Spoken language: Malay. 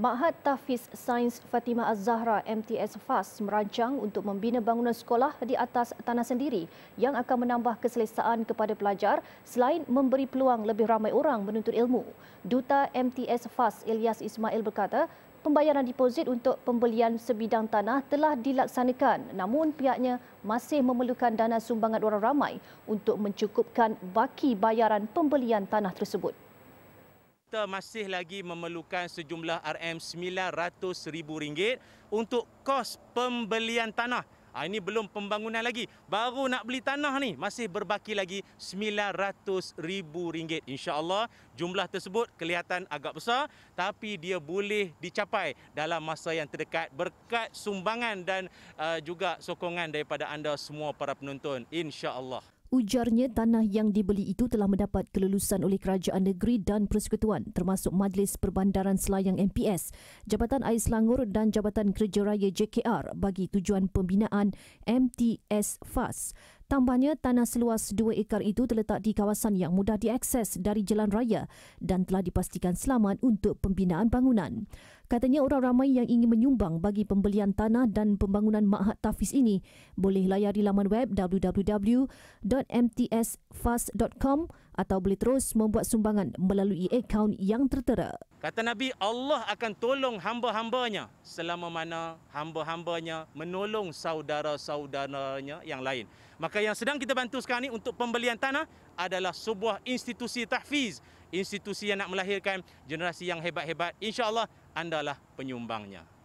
Ma'had Tafiz Sains Fatimah Az-Zahra MTS FAS merancang untuk membina bangunan sekolah di atas tanah sendiri yang akan menambah keselesaan kepada pelajar selain memberi peluang lebih ramai orang menuntut ilmu. Duta MTS FAS Ilyas Ismail berkata, pembayaran deposit untuk pembelian sebidang tanah telah dilaksanakan namun pihaknya masih memerlukan dana sumbangan orang ramai untuk mencukupkan baki bayaran pembelian tanah tersebut kita masih lagi memerlukan sejumlah RM900,000 untuk kos pembelian tanah. Ha, ini belum pembangunan lagi. Baru nak beli tanah ni masih berbaki lagi RM900,000. InsyaAllah jumlah tersebut kelihatan agak besar tapi dia boleh dicapai dalam masa yang terdekat berkat sumbangan dan uh, juga sokongan daripada anda semua para penonton. InsyaAllah. Ujarnya tanah yang dibeli itu telah mendapat kelulusan oleh kerajaan negeri dan persekutuan termasuk Majlis Perbandaran Selayang MPS, Jabatan Air Selangor dan Jabatan Kerja Raya JKR bagi tujuan pembinaan MTS FAS. Tambahnya, tanah seluas 2 ekar itu terletak di kawasan yang mudah diakses dari jalan raya dan telah dipastikan selamat untuk pembinaan bangunan. Katanya orang ramai yang ingin menyumbang bagi pembelian tanah dan pembangunan Ma'had Tafiz ini boleh layari laman web www.mtsfast.com atau boleh terus membuat sumbangan melalui akaun yang tertera. Kata Nabi, Allah akan tolong hamba-hambanya selama mana hamba-hambanya menolong saudara-saudaranya yang lain. Maka yang sedang kita bantu sekarang ni untuk pembelian tanah adalah sebuah institusi tahfiz. Institusi yang nak melahirkan generasi yang hebat-hebat. InsyaAllah, anda lah penyumbangnya.